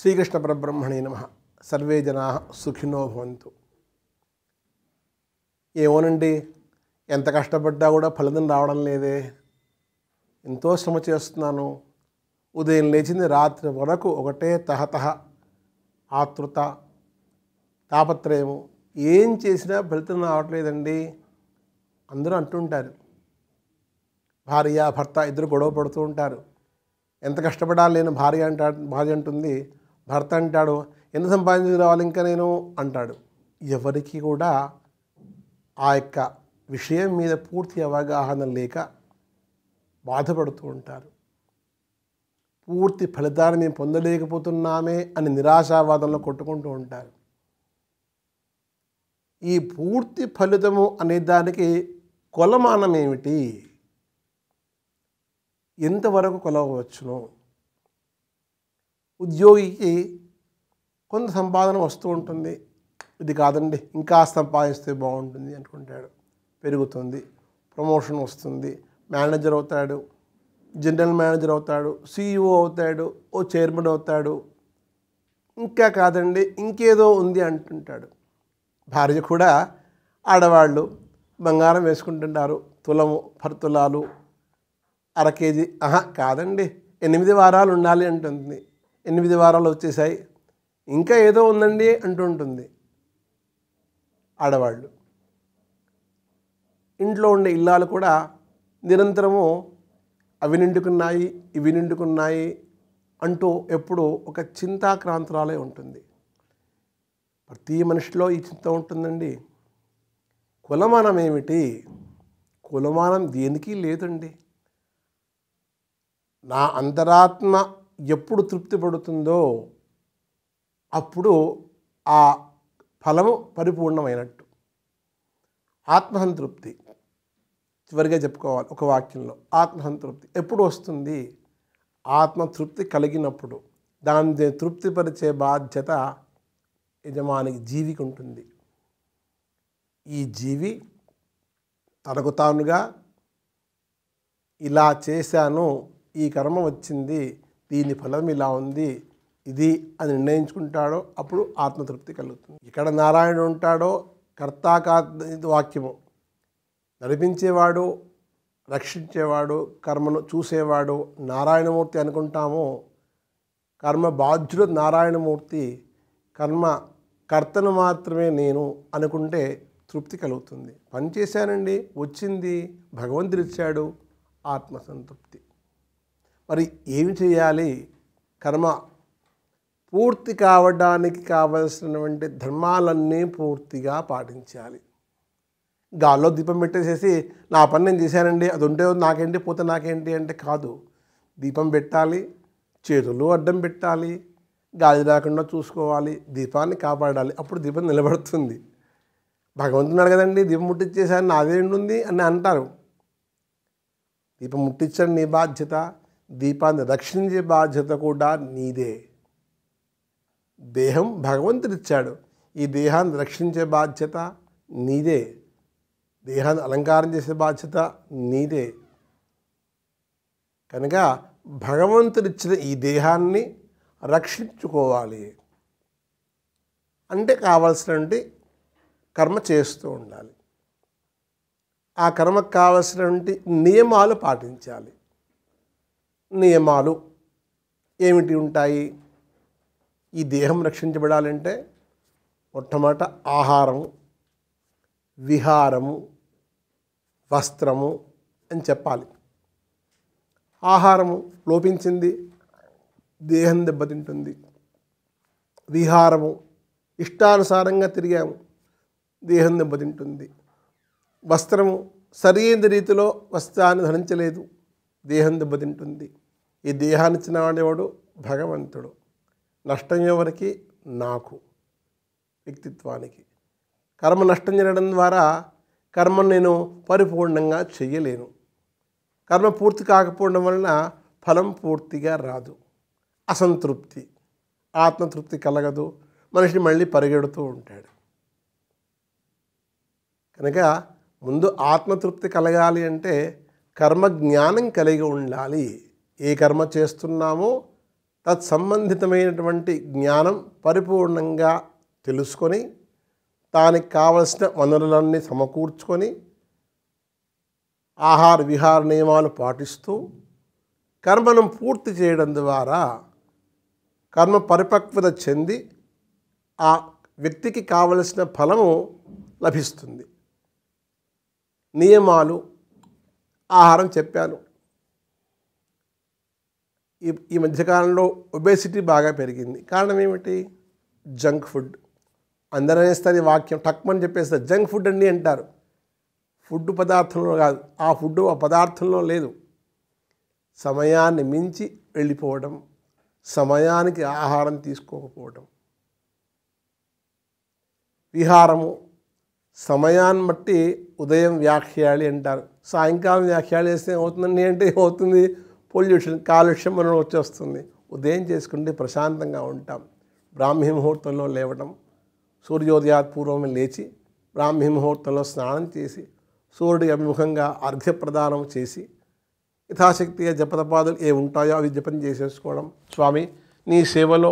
శ్రీకృష్ణ పరబ్రహ్మణే నమ సర్వే జనా సుఖినో భవంతు ఏమోనండి ఎంత కష్టపడ్డా కూడా ఫలితం రావడం లేదే ఎంతో శ్రమ చేస్తున్నాను ఉదయం లేచింది రాత్రి వరకు ఒకటే తహతహ ఆతృత తాపత్రయము ఏం చేసినా ఫలితం రావట్లేదండి అందరూ అంటుంటారు భార్య భర్త ఇద్దరు గొడవ పడుతూ ఉంటారు ఎంత కష్టపడాలి నేను భార్య అంట భార్య అంటుంది భర్త అంటాడు ఎంత సంపాదించి రావాలి ఇంకా నేను అంటాడు ఎవరికి కూడా ఆ యొక్క విషయం మీద పూర్తి అవగాహన లేక బాధపడుతూ ఉంటారు పూర్తి ఫలితాన్ని మేము పొందలేకపోతున్నామే అని నిరాశావాదంలో కొట్టుకుంటూ ఉంటారు ఈ పూర్తి ఫలితము అనే దానికి కొలమానం ఏమిటి ఎంతవరకు కొలవచ్చును ఉద్యోగికి కొంత సంపాదన వస్తూ ఉంటుంది ఇది కాదండి ఇంకా సంపాదిస్తే బాగుంటుంది అనుకుంటాడు పెరుగుతుంది ప్రమోషన్ వస్తుంది మేనేజర్ అవుతాడు జనరల్ మేనేజర్ అవుతాడు సీఈఓ అవుతాడు ఓ చైర్మన్ అవుతాడు ఇంకా కాదండి ఇంకేదో ఉంది అంటుంటాడు భార్య కూడా ఆడవాళ్ళు బంగారం వేసుకుంటుంటారు తులము పర్తులాలు అర కేజీ ఆహా కాదండి ఎనిమిది వారాలు ఉండాలి అంటుంది ఎనిమిది వారాలు వచ్చేసాయి ఇంకా ఏదో ఉందండి అంటుంటుంది ఆడవాళ్ళు ఇంట్లో ఉండే ఇల్లాలు కూడా నిరంతరము అవి నిండుకున్నాయి ఇవి నిండుకున్నాయి అంటూ ఎప్పుడు ఒక చింతాక్రాంతరాలే ఉంటుంది ప్రతి మనిషిలో ఈ చింత ఉంటుందండి కులమానం ఏమిటి కులమానం దేనికి లేదండి నా అంతరాత్మ ఎప్పుడు తృప్తి పడుతుందో అప్పుడు ఆ ఫలము పరిపూర్ణమైనట్టు ఆత్మసంతృప్తి చివరిగా చెప్పుకోవాలి ఒక వాక్యంలో ఆత్మసంతృప్తి ఎప్పుడు వస్తుంది ఆత్మతృప్తి కలిగినప్పుడు దాన్ని తృప్తిపరిచే బాధ్యత యజమానికి జీవికి ఉంటుంది ఈ జీవి తనకు తానుగా ఇలా చేశాను ఈ కర్మ వచ్చింది దీని ఫలం ఇలా ఉంది ఇది అని నిర్ణయించుకుంటాడో అప్పుడు ఆత్మతృప్తి కలుగుతుంది ఎక్కడ నారాయణుడు ఉంటాడో కర్తాకా వాక్యము నడిపించేవాడు రక్షించేవాడు కర్మను చూసేవాడు నారాయణమూర్తి అనుకుంటాము కర్మ బాధ్యుడు నారాయణమూర్తి కర్మ కర్తను మాత్రమే నేను అనుకుంటే తృప్తి కలుగుతుంది పని చేశానండి వచ్చింది భగవంతుడిచ్చాడు ఆత్మసంతృప్తి మరి ఏమి చేయాలి కర్మ పూర్తి కావడానికి కావలసినటువంటి ధర్మాలన్నీ పూర్తిగా పాటించాలి గాల్లో దీపం పెట్టేసేసి నా పని నేను చేశానండి అది ఉంటే నాకేంటి పోతే నాకేంటి అంటే కాదు దీపం పెట్టాలి చేతులు అడ్డం పెట్టాలి గాలి రాకుండా చూసుకోవాలి దీపాన్ని కాపాడాలి అప్పుడు దీపం నిలబడుతుంది భగవంతున్నాడు కదండి దీపం ముట్టించేసాను ఉంది అని అంటారు దీపం ముట్టించండి నీ బాధ్యత దీపాన్ని రక్షించే బాధ్యత కూడా నీదే దేహం భగవంతుడిచ్చాడు ఈ దేహాన్ని రక్షించే బాధ్యత నీదే దేహాన్ని అలంకారం చేసే బాధ్యత నీదే కనుక భగవంతుడిచ్చిన ఈ దేహాన్ని రక్షించుకోవాలి అంటే కావలసినటువంటి కర్మ చేస్తూ ఉండాలి ఆ కర్మకు కావలసినటువంటి నియమాలు పాటించాలి నియమాలు ఏమిటి ఉంటాయి ఈ దేహం రక్షించబడాలంటే మొట్టమొదట ఆహారము విహారము వస్త్రము అని చెప్పాలి ఆహారము లోపించింది దేహం దెబ్బతింటుంది విహారము ఇష్టానుసారంగా తిరిగాము దేహం దెబ్బతింటుంది వస్త్రము సరైన రీతిలో వస్త్రాన్ని ధరించలేదు దేహం దెబ్బతింటుంది ఈ దేహాన్ని ఇచ్చినవాడేవాడు భగవంతుడు నష్టం ఎవరికి నాకు వ్యక్తిత్వానికి కర్మ నష్టం చేయడం ద్వారా కర్మను నేను పరిపూర్ణంగా చేయలేను కర్మ పూర్తి కాకపోవడం వలన ఫలం పూర్తిగా రాదు అసంతృప్తి ఆత్మతృప్తి కలగదు మనిషిని మళ్ళీ పరిగెడుతూ ఉంటాడు కనుక ముందు ఆత్మతృప్తి కలగాలి అంటే కర్మ జ్ఞానం కలిగి ఉండాలి ఏ కర్మ చేస్తున్నామో తత్సంబంధితమైనటువంటి జ్ఞానం పరిపూర్ణంగా తెలుసుకొని దానికి కావలసిన వనరులన్నీ సమకూర్చుకొని ఆహార విహార నియమాలు పాటిస్తూ కర్మను పూర్తి చేయడం ద్వారా కర్మ పరిపక్వత చెంది ఆ వ్యక్తికి కావలసిన ఫలము లభిస్తుంది నియమాలు ఆహారం చెప్పాను ఈ ఈ మధ్యకాలంలో ఒబేసిటీ బాగా పెరిగింది కారణం ఏమిటి జంక్ ఫుడ్ అందరూ అనేస్తారు వాక్యం టక్మని చెప్పేస్తారు జంక్ ఫుడ్ అండి అంటారు ఫుడ్ పదార్థంలో కాదు ఆ ఫుడ్ ఆ పదార్థంలో లేదు సమయాన్ని మించి వెళ్ళిపోవడం సమయానికి ఆహారం తీసుకోకపోవడం విహారము సమయాన్ని బట్టి ఉదయం వ్యాఖ్యాలి అంటారు సాయంకాలం వ్యాఖ్యాలు చేస్తే ఏమవుతుందండి అంటే ఏమవుతుంది పొల్యూషన్ కాలుష్యం మనం వచ్చేస్తుంది ఉదయం చేసుకుంటే ప్రశాంతంగా ఉంటాం బ్రాహ్మీ ముహూర్తంలో లేవడం సూర్యోదయా పూర్వం లేచి బ్రాహ్మీ ముహూర్తంలో స్నానం చేసి సూర్యుడి అభిముఖంగా అర్ఘ్యప్రదానం చేసి యథాశక్తిగా జపతపాదులు ఏ ఉంటాయో అవి జపం చేసేసుకోవడం స్వామి నీ సేవలో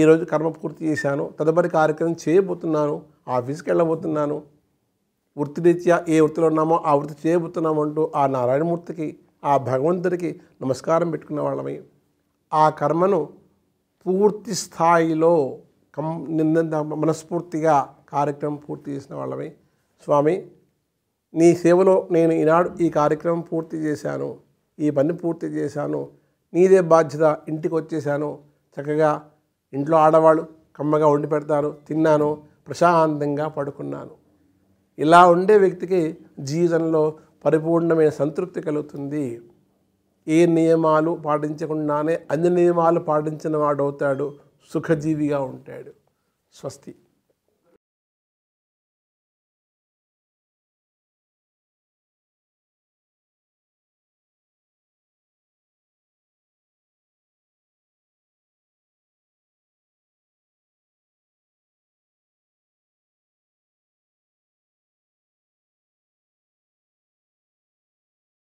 ఈరోజు కర్మ పూర్తి చేశాను తదుపరి కార్యక్రమం చేయబోతున్నాను ఆఫీస్కి వెళ్ళబోతున్నాను వృత్తిరీత్యా ఏ వృత్తిలో ఉన్నామో ఆ వృత్తి చేయబోతున్నామంటూ ఆ నారాయణమూర్తికి ఆ భగవంతుడికి నమస్కారం పెట్టుకున్న వాళ్ళమై ఆ కర్మను పూర్తి స్థాయిలో కం నింద మనస్ఫూర్తిగా కార్యక్రమం పూర్తి చేసిన వాళ్ళమై స్వామి నీ సేవలో నేను ఈనాడు ఈ కార్యక్రమం పూర్తి చేశాను ఈ పని పూర్తి చేశాను నీదే బాధ్యత ఇంటికి వచ్చేసాను చక్కగా ఇంట్లో ఆడవాళ్ళు కమ్మగా వండి పెడతారు తిన్నాను ప్రశాంతంగా పడుకున్నాను ఇలా ఉండే వ్యక్తికి జీవితంలో పరిపూర్ణమైన సంతృప్తి కలుగుతుంది ఏ నియమాలు పాటించకుండానే అన్ని నియమాలు పాటించిన వాడవుతాడు సుఖజీవిగా ఉంటాడు స్వస్తి